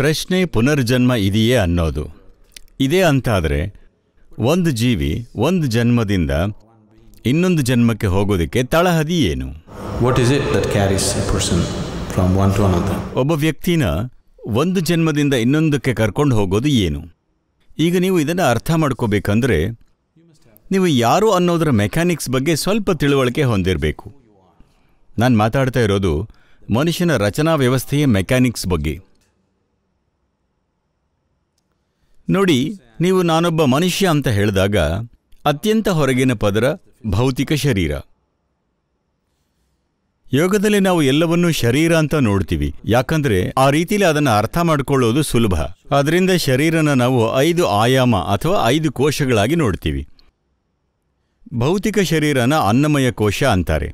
ಪ್ರಶ್ನೆ ಪುನರ್ಜನ್ಮ ಇದೆಯೇ ಅನ್ನೋದು ಇದೇ ಅಂತಾದರೆ ಒಂದು ಜೀವಿ ಒಂದು ಜನ್ಮದಿಂದ ಇನ್ನೊಂದು ಜನ್ಮಕ್ಕೆ ಹೋಗೋದಕ್ಕೆ ತಳಹದಿ ಏನು what is it that carries person from one to ಒಬ್ಬ ವ್ಯಕ್ತಿನ ಒಂದು ಜನ್ಮದಿಂದ ಇನ್ನೊಂದಕ್ಕೆ ಕರ್ಕೊಂಡು ಹೋಗೋದು ಏನು ಈಗ ನೀವು ಇದನ್ನು ಅರ್ಥ ಮಾಡ್ಕೋಬೇಕಂದ್ರೆ ನೀವು ಯಾರು ಅನ್ನೋದರ ಮೆಕ್ಯಾನಿಕ್ಸ್ ಬಗ್ಗೆ ಸ್ವಲ್ಪ ತಿಳುವಳಿಕೆ ಹೊಂದಿರಬೇಕು ನಾನು ಮಾತಾಡ್ತಾ ಇರೋದು ಮನುಷ್ಯನ ರಚನಾ ವ್ಯವಸ್ಥೆಯ ಮೆಕ್ಯಾನಿಕ್ಸ್ ಬಗ್ಗೆ ನೋಡಿ ನೀವು ನಾನೊಬ್ಬ ಮನುಷ್ಯ ಅಂತ ಹೇಳಿದಾಗ ಅತ್ಯಂತ ಹೊರಗಿನ ಪದರ ಭೌತಿಕ ಶರೀರ ಯೋಗದಲ್ಲಿ ನಾವು ಎಲ್ಲವನ್ನೂ ಶರೀರ ಅಂತ ನೋಡ್ತೀವಿ ಯಾಕಂದ್ರೆ ಆ ರೀತಿಲಿ ಅದನ್ನು ಅರ್ಥ ಮಾಡಿಕೊಳ್ಳೋದು ಸುಲಭ ಅದರಿಂದ ಶರೀರನ ನಾವು ಐದು ಆಯಾಮ ಅಥವಾ ಐದು ಕೋಶಗಳಾಗಿ ನೋಡ್ತೀವಿ ಭೌತಿಕ ಶರೀರನ ಅನ್ನಮಯ ಕೋಶ ಅಂತಾರೆ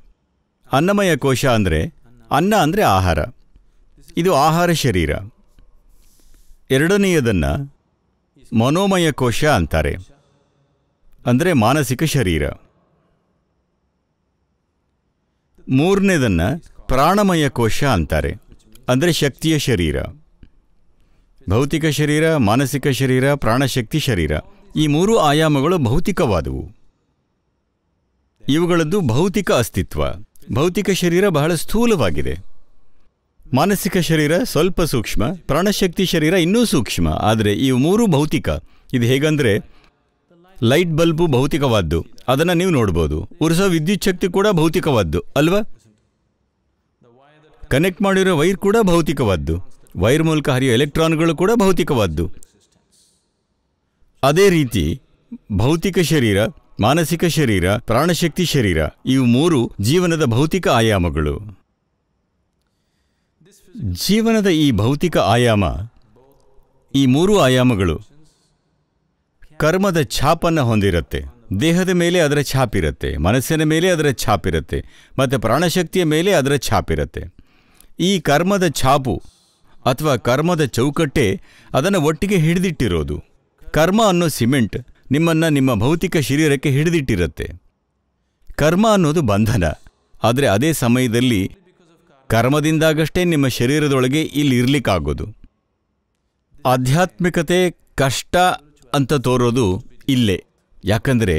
ಅನ್ನಮಯ ಕೋಶ ಅಂದರೆ ಅನ್ನ ಅಂದರೆ ಆಹಾರ ಇದು ಆಹಾರ ಶರೀರ ಎರಡನೆಯದನ್ನು ಮನೋಮಯ ಕೋಶ ಅಂತಾರೆ ಅಂದರೆ ಮಾನಸಿಕ ಶರೀರ ಮೂರನೇದನ್ನು ಪ್ರಾಣಮಯ ಕೋಶ ಅಂತಾರೆ ಅಂದರೆ ಶಕ್ತಿಯ ಶರೀರ ಭೌತಿಕ ಶರೀರ ಮಾನಸಿಕ ಶರೀರ ಪ್ರಾಣಶಕ್ತಿ ಶರೀರ ಈ ಮೂರು ಆಯಾಮಗಳು ಭೌತಿಕವಾದವು ಇವುಗಳದ್ದು ಭೌತಿಕ ಅಸ್ತಿತ್ವ ಭೌತಿಕ ಶರೀರ ಬಹಳ ಸ್ಥೂಲವಾಗಿದೆ ಮಾನಸಿಕ ಶರೀರ ಸ್ವಲ್ಪ ಸೂಕ್ಷ್ಮ ಪ್ರಾಣಶಕ್ತಿ ಶರೀರ ಇನ್ನೂ ಸೂಕ್ಷ್ಮ ಆದರೆ ಈ ಮೂರು ಭೌತಿಕ ಇದು ಹೇಗಂದರೆ ಲೈಟ್ ಬಲ್ಬು ಭೌತಿಕವಾದ್ದು ಅದನ್ನು ನೀವು ನೋಡ್ಬೋದು ಉರಿಸೋ ವಿದ್ಯುತ್ ಶಕ್ತಿ ಕೂಡ ಭೌತಿಕವಾದ್ದು ಅಲ್ವಾ ಕನೆಕ್ಟ್ ಮಾಡಿರೋ ವೈರ್ ಕೂಡ ಭೌತಿಕವಾದ್ದು ವೈರ್ ಮೂಲಕ ಹರಿಯೋ ಎಲೆಕ್ಟ್ರಾನ್ಗಳು ಕೂಡ ಭೌತಿಕವಾದ್ದು ಅದೇ ರೀತಿ ಭೌತಿಕ ಶರೀರ ಮಾನಸಿಕ ಶರೀರ ಪ್ರಾಣಶಕ್ತಿ ಶರೀರ ಇವು ಮೂರು ಜೀವನದ ಭೌತಿಕ ಆಯಾಮಗಳು ಜೀವನದ ಈ ಭೌತಿಕ ಆಯಾಮ ಈ ಮೂರು ಆಯಾಮಗಳು ಕರ್ಮದ ಛಾಪನ್ನು ಹೊಂದಿರುತ್ತೆ ದೇಹದ ಮೇಲೆ ಅದರ ಛಾಪಿರುತ್ತೆ ಮನಸ್ಸಿನ ಮೇಲೆ ಅದರ ಛಾಪಿರುತ್ತೆ ಮತ್ತು ಪ್ರಾಣಶಕ್ತಿಯ ಮೇಲೆ ಅದರ ಛಾಪಿರುತ್ತೆ ಈ ಕರ್ಮದ ಛಾಪು ಅಥವಾ ಕರ್ಮದ ಚೌಕಟ್ಟೆ ಅದನ್ನು ಒಟ್ಟಿಗೆ ಹಿಡಿದಿಟ್ಟಿರೋದು ಕರ್ಮ ಅನ್ನೋ ಸಿಮೆಂಟ್ ನಿಮ್ಮನ್ನು ನಿಮ್ಮ ಭೌತಿಕ ಶರೀರಕ್ಕೆ ಹಿಡಿದಿಟ್ಟಿರುತ್ತೆ ಕರ್ಮ ಅನ್ನೋದು ಬಂಧನ ಆದರೆ ಅದೇ ಸಮಯದಲ್ಲಿ ಕರ್ಮದಿಂದಾಗಷ್ಟೇ ನಿಮ್ಮ ಶರೀರದೊಳಗೆ ಇಲ್ಲಿ ಇರ್ಲಿಕ್ಕಾಗೋದು ಆಧ್ಯಾತ್ಮಿಕತೆ ಕಷ್ಟ ಅಂತ ತೋರೋದು ಇಲ್ಲೇ ಯಾಕಂದರೆ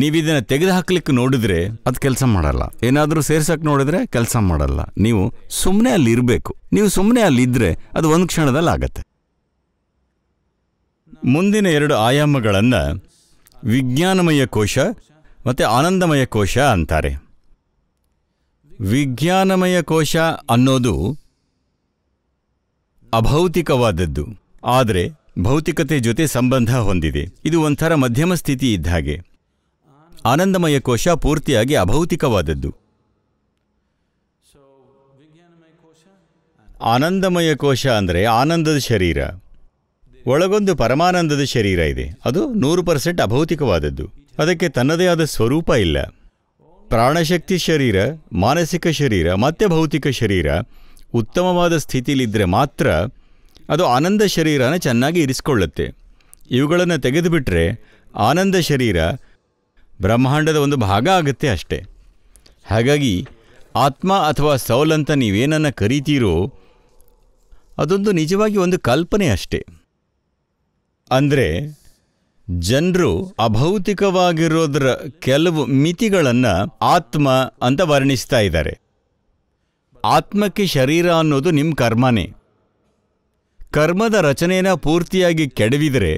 ನೀವಿದನ್ನು ತೆಗೆದುಹಾಕ್ಲಿಕ್ಕೆ ನೋಡಿದ್ರೆ ಅದು ಕೆಲಸ ಮಾಡಲ್ಲ ಏನಾದರೂ ಸೇರ್ಸಕ್ಕೆ ನೋಡಿದ್ರೆ ಕೆಲಸ ಮಾಡಲ್ಲ ನೀವು ಸುಮ್ಮನೆ ಅಲ್ಲಿ ಇರಬೇಕು ನೀವು ಸುಮ್ಮನೆ ಅಲ್ಲಿದ್ದರೆ ಅದು ಒಂದು ಕ್ಷಣದಲ್ಲಿ ಆಗತ್ತೆ ಮುಂದಿನ ಎರಡು ಆಯಾಮಗಳನ್ನು ವಿಜ್ಞಾನಮಯ ಕೋಶ ಮತ್ತು ಆನಂದಮಯ ಕೋಶ ಅಂತಾರೆ ವಿಜ್ಞಾನಮಯ ಕೋಶ ಅನ್ನೋದು ಅಭೌತಿಕವಾದದ್ದು ಆದರೆ ಭೌತಿಕತೆ ಜೊತೆ ಸಂಬಂಧ ಹೊಂದಿದೆ ಇದು ಒಂಥರ ಮಧ್ಯಮ ಸ್ಥಿತಿ ಇದ್ದ ಹಾಗೆ ಆನಂದಮಯ ಕೋಶ ಪೂರ್ತಿಯಾಗಿ ಅಭೌತಿಕವಾದದ್ದು ಆನಂದಮಯ ಕೋಶ ಅಂದರೆ ಆನಂದದ ಶರೀರ ಒಳಗೊಂದು ಪರಮಾನಂದದ ಶರೀರ ಇದೆ ಅದು ನೂರು ಪರ್ಸೆಂಟ್ ಅಭೌತಿಕವಾದದ್ದು ಅದಕ್ಕೆ ತನ್ನದೇ ಆದ ಸ್ವರೂಪ ಇಲ್ಲ ಪ್ರಾಣಶಕ್ತಿ ಶರೀರ ಮಾನಸಿಕ ಶರೀರ ಮತ್ತು ಭೌತಿಕ ಶರೀರ ಉತ್ತಮವಾದ ಸ್ಥಿತಿಲಿದ್ದರೆ ಮಾತ್ರ ಅದು ಆನಂದ ಶರೀರನ ಚೆನ್ನಾಗಿ ಇರಿಸಿಕೊಳ್ಳುತ್ತೆ ಇವುಗಳನ್ನು ತೆಗೆದುಬಿಟ್ರೆ ಆನಂದ ಶರೀರ ಬ್ರಹ್ಮಾಂಡದ ಒಂದು ಭಾಗ ಆಗುತ್ತೆ ಅಷ್ಟೆ ಹಾಗಾಗಿ ಆತ್ಮ ಅಥವಾ ಸೌಲಂತ ನೀವೇನನ್ನು ಕರಿತೀರೋ ಅದೊಂದು ನಿಜವಾಗಿ ಒಂದು ಕಲ್ಪನೆ ಅಷ್ಟೆ ಅಂದರೆ ಜನರು ಅಭೌತಿಕವಾಗಿರೋದ್ರ ಕೆಲವು ಮಿತಿಗಳನ್ನು ಆತ್ಮ ಅಂತ ವರ್ಣಿಸ್ತಾ ಇದ್ದಾರೆ ಆತ್ಮಕ್ಕೆ ಶರೀರ ಅನ್ನೋದು ನಿಮ್ಮ ಕರ್ಮನೇ ಕರ್ಮದ ರಚನೆಯನ್ನ ಪೂರ್ತಿಯಾಗಿ ಕೆಡವಿದರೆ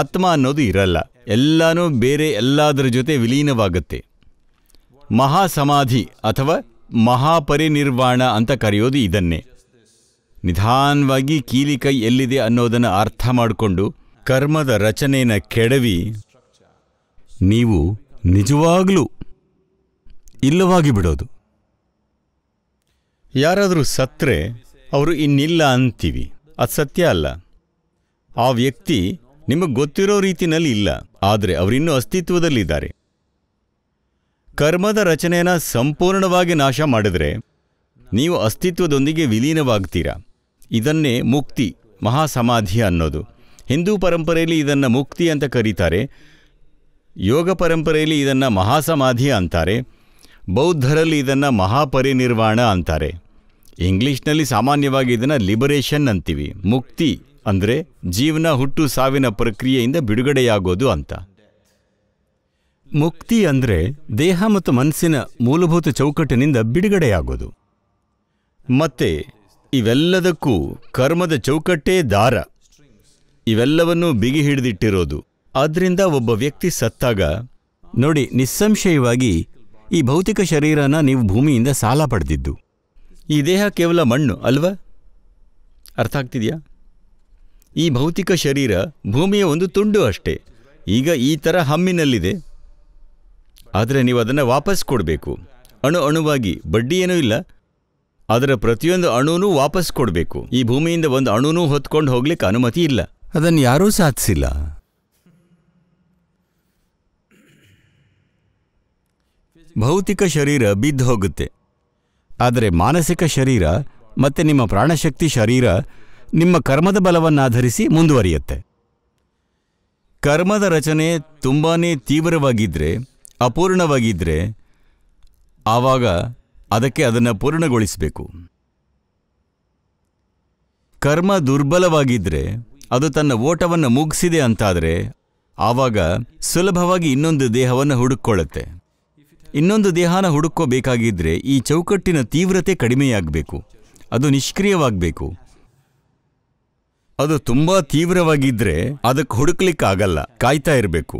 ಆತ್ಮ ಅನ್ನೋದು ಇರಲ್ಲ ಎಲ್ಲಾನು ಬೇರೆ ಎಲ್ಲದರ ಜೊತೆ ವಿಲೀನವಾಗುತ್ತೆ ಮಹಾಸಮಾಧಿ ಅಥವಾ ಮಹಾಪರಿನಿರ್ವಾಣ ಅಂತ ಕರೆಯೋದು ಇದನ್ನೇ ನಿಧಾನವಾಗಿ ಕೀಲಿ ಕೈ ಎಲ್ಲಿದೆ ಅನ್ನೋದನ್ನು ಅರ್ಥ ಮಾಡಿಕೊಂಡು ಕರ್ಮದ ರಚನೆಯನ್ನು ಕೆಡವಿ ನೀವು ನಿಜವಾಗಲೂ ಇಲ್ಲವಾಗಿ ಬಿಡೋದು ಯಾರಾದರೂ ಸತ್ತರೆ ಅವರು ಇನ್ನಿಲ್ಲ ಅಂತೀವಿ ಅದು ಸತ್ಯ ಅಲ್ಲ ಆ ವ್ಯಕ್ತಿ ನಿಮಗೆ ಗೊತ್ತಿರೋ ರೀತಿನಲ್ಲಿ ಇಲ್ಲ ಆದರೆ ಅವರಿನ್ನೂ ಅಸ್ತಿತ್ವದಲ್ಲಿದ್ದಾರೆ ಕರ್ಮದ ರಚನೆಯನ್ನು ಸಂಪೂರ್ಣವಾಗಿ ನಾಶ ಮಾಡಿದರೆ ನೀವು ಅಸ್ತಿತ್ವದೊಂದಿಗೆ ವಿಲೀನವಾಗ್ತೀರಾ ಇದನ್ನೇ ಮುಕ್ತಿ ಮಹಾಸಮಾಧಿ ಅನ್ನೋದು ಹಿಂದೂ ಪರಂಪರೆಯಲ್ಲಿ ಇದನ್ನು ಮುಕ್ತಿ ಅಂತ ಕರೀತಾರೆ ಯೋಗ ಪರಂಪರೆಯಲ್ಲಿ ಇದನ್ನು ಮಹಾಸಮಾಧಿ ಅಂತಾರೆ ಬೌದ್ಧರಲ್ಲಿ ಇದನ್ನು ಮಹಾಪರಿನಿರ್ವಾಣ ಅಂತಾರೆ ಇಂಗ್ಲೀಷ್ನಲ್ಲಿ ಸಾಮಾನ್ಯವಾಗಿ ಇದನ್ನು ಲಿಬರೇಷನ್ ಅಂತೀವಿ ಮುಕ್ತಿ ಅಂದರೆ ಜೀವನ ಹುಟ್ಟು ಸಾವಿನ ಪ್ರಕ್ರಿಯೆಯಿಂದ ಬಿಡುಗಡೆಯಾಗೋದು ಅಂತ ಮುಕ್ತಿ ಅಂದರೆ ದೇಹ ಮತ್ತು ಮನಸ್ಸಿನ ಮೂಲಭೂತ ಚೌಕಟ್ಟಿನಿಂದ ಬಿಡುಗಡೆಯಾಗೋದು ಮತ್ತೆ ಇವೆಲ್ಲದಕ್ಕೂ ಕರ್ಮದ ಚೌಕಟ್ಟೇ ದಾರ ಇವೆಲ್ಲವನ್ನೂ ಬಿಗಿ ಹಿಡಿದಿಟ್ಟಿರೋದು ಆದ್ದರಿಂದ ಒಬ್ಬ ವ್ಯಕ್ತಿ ಸತ್ತಾಗ ನೋಡಿ ನಿಸ್ಸಂಶಯವಾಗಿ ಈ ಭೌತಿಕ ಶರೀರನ ನೀವು ಭೂಮಿಯಿಂದ ಸಾಲ ಪಡೆದಿದ್ದು ಈ ದೇಹ ಕೇವಲ ಮಣ್ಣು ಅಲ್ವಾ ಅರ್ಥ ಆಗ್ತಿದೆಯಾ ಈ ಭೌತಿಕ ಶರೀರ ಭೂಮಿಯ ಒಂದು ತುಂಡು ಅಷ್ಟೇ ಈಗ ಈ ಥರ ಹಮ್ಮಿನಲ್ಲಿದೆ ಆದರೆ ನೀವು ಅದನ್ನು ವಾಪಸ್ ಕೊಡಬೇಕು ಅಣು ಅಣುವಾಗಿ ಬಡ್ಡಿ ಏನೂ ಇಲ್ಲ ಅದರ ಪ್ರತಿಯೊಂದು ಅಣುನೂ ವಾಪಸ್ ಕೊಡಬೇಕು ಈ ಭೂಮಿಯಿಂದ ಒಂದು ಅಣುನೂ ಹೊತ್ಕೊಂಡು ಹೋಗ್ಲಿಕ್ಕೆ ಅನುಮತಿ ಇಲ್ಲ ಅದನ್ನು ಯಾರೂ ಸಾಧಿಸಿಲ್ಲ ಭೌತಿಕ ಶರೀರ ಬಿದ್ದು ಹೋಗುತ್ತೆ ಆದರೆ ಮಾನಸಿಕ ಶರೀರ ಮತ್ತು ನಿಮ್ಮ ಪ್ರಾಣಶಕ್ತಿ ಶರೀರ ನಿಮ್ಮ ಕರ್ಮದ ಬಲವನ್ನಾಧರಿಸಿ ಮುಂದುವರಿಯುತ್ತೆ ಕರ್ಮದ ರಚನೆ ತುಂಬಾ ತೀವ್ರವಾಗಿದ್ದರೆ ಅಪೂರ್ಣವಾಗಿದ್ದರೆ ಆವಾಗ ಅದಕ್ಕೆ ಅದನ್ನು ಪೂರ್ಣಗೊಳಿಸಬೇಕು ಕರ್ಮ ದುರ್ಬಲವಾಗಿದ್ದರೆ ಅದು ತನ್ನ ಓಟವನ್ನು ಮುಗಿಸಿದೆ ಅಂತಾದರೆ ಆವಾಗ ಸುಲಭವಾಗಿ ಇನ್ನೊಂದು ದೇಹವನ್ನು ಹುಡುಕೊಳ್ಳುತ್ತೆ ಇನ್ನೊಂದು ದೇಹನ ಹುಡುಕೋಬೇಕಾಗಿದ್ದರೆ ಈ ಚೌಕಟ್ಟಿನ ತೀವ್ರತೆ ಕಡಿಮೆಯಾಗಬೇಕು ಅದು ನಿಷ್ಕ್ರಿಯವಾಗಬೇಕು ಅದು ತುಂಬ ತೀವ್ರವಾಗಿದ್ದರೆ ಅದಕ್ಕೆ ಹುಡುಕ್ಲಿಕ್ಕಾಗಲ್ಲ ಕಾಯ್ತಾ ಇರಬೇಕು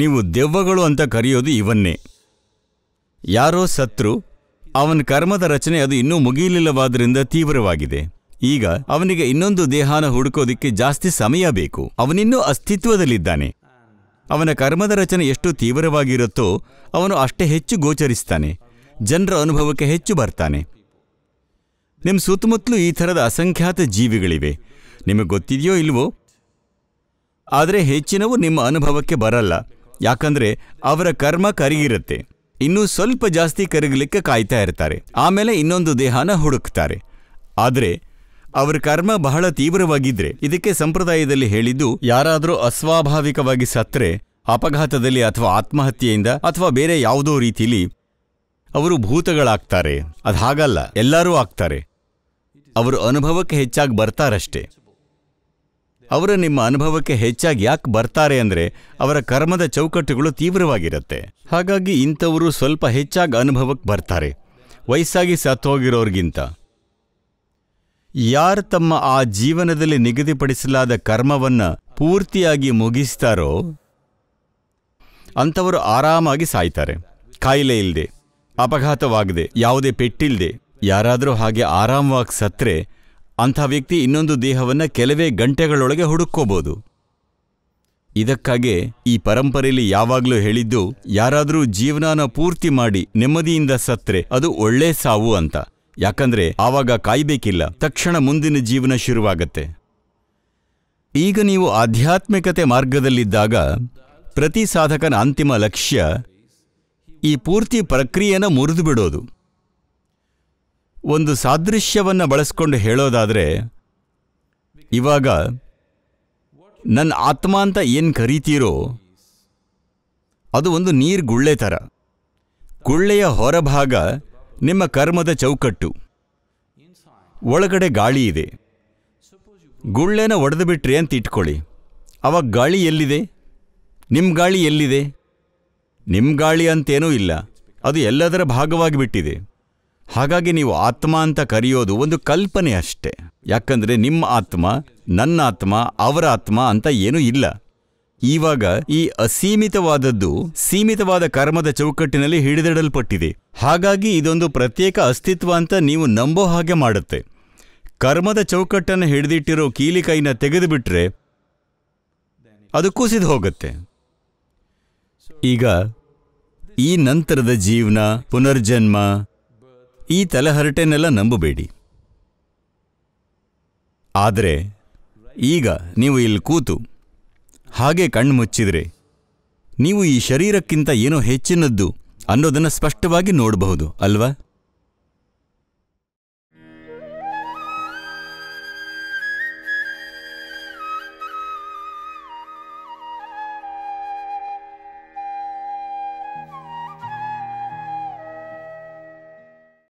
ನೀವು ದೆವ್ವಗಳು ಅಂತ ಕರೆಯೋದು ಇವನ್ನೇ ಯಾರೋ ಸತ್ರು ಅವನ ಕರ್ಮದ ರಚನೆ ಅದು ಇನ್ನೂ ಮುಗಿಯಲಿಲ್ಲವಾದ್ರಿಂದ ತೀವ್ರವಾಗಿದೆ ಈಗ ಅವನಿಗೆ ಇನ್ನೊಂದು ದೇಹಾನ ಹುಡುಕೋದಿಕ್ಕೆ ಜಾಸ್ತಿ ಸಮಯ ಬೇಕು ಅವನಿನ್ನೂ ಅಸ್ತಿತ್ವದಲ್ಲಿದ್ದಾನೆ ಅವನ ಕರ್ಮದ ರಚನೆ ಎಷ್ಟು ತೀವ್ರವಾಗಿರುತ್ತೋ ಅವನು ಅಷ್ಟೇ ಹೆಚ್ಚು ಗೋಚರಿಸ್ತಾನೆ ಜನರ ಅನುಭವಕ್ಕೆ ಹೆಚ್ಚು ಬರ್ತಾನೆ ನಿಮ್ಮ ಸುತ್ತಮುತ್ತಲೂ ಈ ಥರದ ಅಸಂಖ್ಯಾತ ಜೀವಿಗಳಿವೆ ನಿಮಗೆ ಗೊತ್ತಿದೆಯೋ ಇಲ್ವೋ ಆದರೆ ಹೆಚ್ಚಿನವು ನಿಮ್ಮ ಅನುಭವಕ್ಕೆ ಬರಲ್ಲ ಯಾಕಂದರೆ ಅವರ ಕರ್ಮ ಕರಿಗಿರುತ್ತೆ ಇನ್ನೂ ಸ್ವಲ್ಪ ಜಾಸ್ತಿ ಕರಗಲಿಕ್ಕೆ ಕಾಯ್ತಾ ಇರ್ತಾರೆ ಆಮೇಲೆ ಇನ್ನೊಂದು ದೇಹನ ಹುಡುಕ್ತಾರೆ ಆದರೆ ಅವರ ಕರ್ಮ ಬಹಳ ತೀವ್ರವಾಗಿದ್ರೆ ಇದಕ್ಕೆ ಸಂಪ್ರದಾಯದಲ್ಲಿ ಹೇಳಿದ್ದು ಯಾರಾದರೂ ಅಸ್ವಾಭಾವಿಕವಾಗಿ ಸತ್ರೆ ಅಪಘಾತದಲ್ಲಿ ಅಥವಾ ಆತ್ಮಹತ್ಯೆಯಿಂದ ಅಥವಾ ಬೇರೆ ಯಾವುದೋ ರೀತಿಲಿ ಅವರು ಭೂತಗಳಾಗ್ತಾರೆ ಅದು ಹಾಗಲ್ಲ ಎಲ್ಲರೂ ಆಗ್ತಾರೆ ಅವರು ಅನುಭವಕ್ಕೆ ಹೆಚ್ಚಾಗಿ ಬರ್ತಾರಷ್ಟೇ ಅವರು ನಿಮ್ಮ ಅನುಭವಕ್ಕೆ ಹೆಚ್ಚಾಗಿ ಯಾಕೆ ಬರ್ತಾರೆ ಅಂದರೆ ಅವರ ಕರ್ಮದ ಚೌಕಟ್ಟುಗಳು ತೀವ್ರವಾಗಿರುತ್ತೆ ಹಾಗಾಗಿ ಇಂಥವರು ಸ್ವಲ್ಪ ಹೆಚ್ಚಾಗಿ ಅನುಭವಕ್ಕೆ ಬರ್ತಾರೆ ವಯಸ್ಸಾಗಿ ಸತ್ತೋಗಿರೋರಿಗಿಂತ ಯಾರು ತಮ್ಮ ಆ ಜೀವನದಲ್ಲಿ ನಿಗದಿಪಡಿಸಲಾದ ಕರ್ಮವನ್ನು ಪೂರ್ತಿಯಾಗಿ ಮುಗಿಸ್ತಾರೋ ಅಂಥವರು ಆರಾಮಾಗಿ ಸಾಯ್ತಾರೆ ಕಾಯಿಲೆ ಇಲ್ಲದೆ ಅಪಘಾತವಾಗದೆ ಯಾವುದೇ ಪೆಟ್ಟಿಲ್ಲದೆ ಯಾರಾದರೂ ಹಾಗೆ ಆರಾಮವಾಗಿ ಸತ್ತರೆ ಅಂಥ ವ್ಯಕ್ತಿ ಇನ್ನೊಂದು ದೇಹವನ್ನು ಕೆಲವೇ ಗಂಟೆಗಳೊಳಗೆ ಹುಡುಕೋಬೋದು ಇದಕ್ಕಾಗೆ ಈ ಪರಂಪರೆಯಲ್ಲಿ ಯಾವಾಗಲೂ ಹೇಳಿದ್ದು ಯಾರಾದರೂ ಜೀವನಾನ ಪೂರ್ತಿ ಮಾಡಿ ನೆಮ್ಮದಿಯಿಂದ ಸತ್ರೆ ಅದು ಒಳ್ಳೆ ಸಾವು ಅಂತ ಯಾಕಂದ್ರೆ ಆವಾಗ ಕಾಯ್ಬೇಕಿಲ್ಲ ತಕ್ಷಣ ಮುಂದಿನ ಜೀವನ ಶುರುವಾಗತ್ತೆ ಈಗ ನೀವು ಆಧ್ಯಾತ್ಮಿಕತೆ ಮಾರ್ಗದಲ್ಲಿದ್ದಾಗ ಪ್ರತಿ ಸಾಧಕನ ಅಂತಿಮ ಲಕ್ಷ್ಯ ಈ ಪೂರ್ತಿ ಪ್ರಕ್ರಿಯೆನ ಮುರಿದು ಬಿಡೋದು ಒಂದು ಸಾದೃಶ್ಯವನ್ನು ಬಳಸ್ಕೊಂಡು ಹೇಳೋದಾದರೆ ಇವಾಗ ನನ್ನ ಆತ್ಮ ಅಂತ ಏನು ಕರೀತೀರೋ ಅದು ಒಂದು ನೀರು ಗುಳ್ಳೆ ಥರ ಗುಳ್ಳೆಯ ಹೊರಭಾಗ ನಿಮ್ಮ ಕರ್ಮದ ಚೌಕಟ್ಟು ಒಳಗಡೆ ಗಾಳಿ ಇದೆ ಗುಳ್ಳೆನ ಒಡೆದು ಬಿಟ್ರಿ ಅಂತ ಇಟ್ಕೊಳ್ಳಿ ಅವಾಗ ಗಾಳಿ ಎಲ್ಲಿದೆ ನಿಮ್ಮ ಗಾಳಿ ಎಲ್ಲಿದೆ ನಿಮ್ಮ ಗಾಳಿ ಅಂತೇನೂ ಇಲ್ಲ ಅದು ಎಲ್ಲದರ ಭಾಗವಾಗಿ ಬಿಟ್ಟಿದೆ ಹಾಗಾಗಿ ನೀವು ಆತ್ಮ ಅಂತ ಕರೆಯೋದು ಒಂದು ಕಲ್ಪನೆ ಅಷ್ಟೆ ಯಾಕಂದರೆ ನಿಮ್ಮ ಆತ್ಮ ನನ್ನ ಆತ್ಮ ಅವರ ಆತ್ಮ ಅಂತ ಏನೂ ಇಲ್ಲ ಈವಾಗ ಈ ಅಸೀಮಿತವಾದದ್ದು ಸೀಮಿತವಾದ ಕರ್ಮದ ಚೌಕಟ್ಟಿನಲ್ಲಿ ಹಿಡಿದಿಡಲ್ಪಟ್ಟಿದೆ ಹಾಗಾಗಿ ಇದೊಂದು ಪ್ರತ್ಯೇಕ ಅಸ್ತಿತ್ವ ಅಂತ ನೀವು ನಂಬೋ ಹಾಗೆ ಮಾಡುತ್ತೆ ಕರ್ಮದ ಚೌಕಟ್ಟನ್ನು ಹಿಡಿದಿಟ್ಟಿರೋ ಕೀಲಿಕೈನ ತೆಗೆದುಬಿಟ್ರೆ ಅದು ಕುಸಿದು ಹೋಗುತ್ತೆ ಈಗ ಈ ನಂತರದ ಜೀವನ ಪುನರ್ಜನ್ಮ ಈ ತಲೆಹರಟೆನೆಲ್ಲ ನಂಬಬೇಡಿ ಆದರೆ ಈಗ ನೀವು ಇಲ್ಲಿ ಕೂತು ಹಾಗೆ ಕಣ್ಣು ಮುಚ್ಚಿದರೆ ನೀವು ಈ ಶರೀರಕ್ಕಿಂತ ಏನೋ ಹೆಚ್ಚಿನದ್ದು ಅನ್ನೋದನ್ನು ಸ್ಪಷ್ಟವಾಗಿ ನೋಡಬಹುದು ಅಲ್ವಾ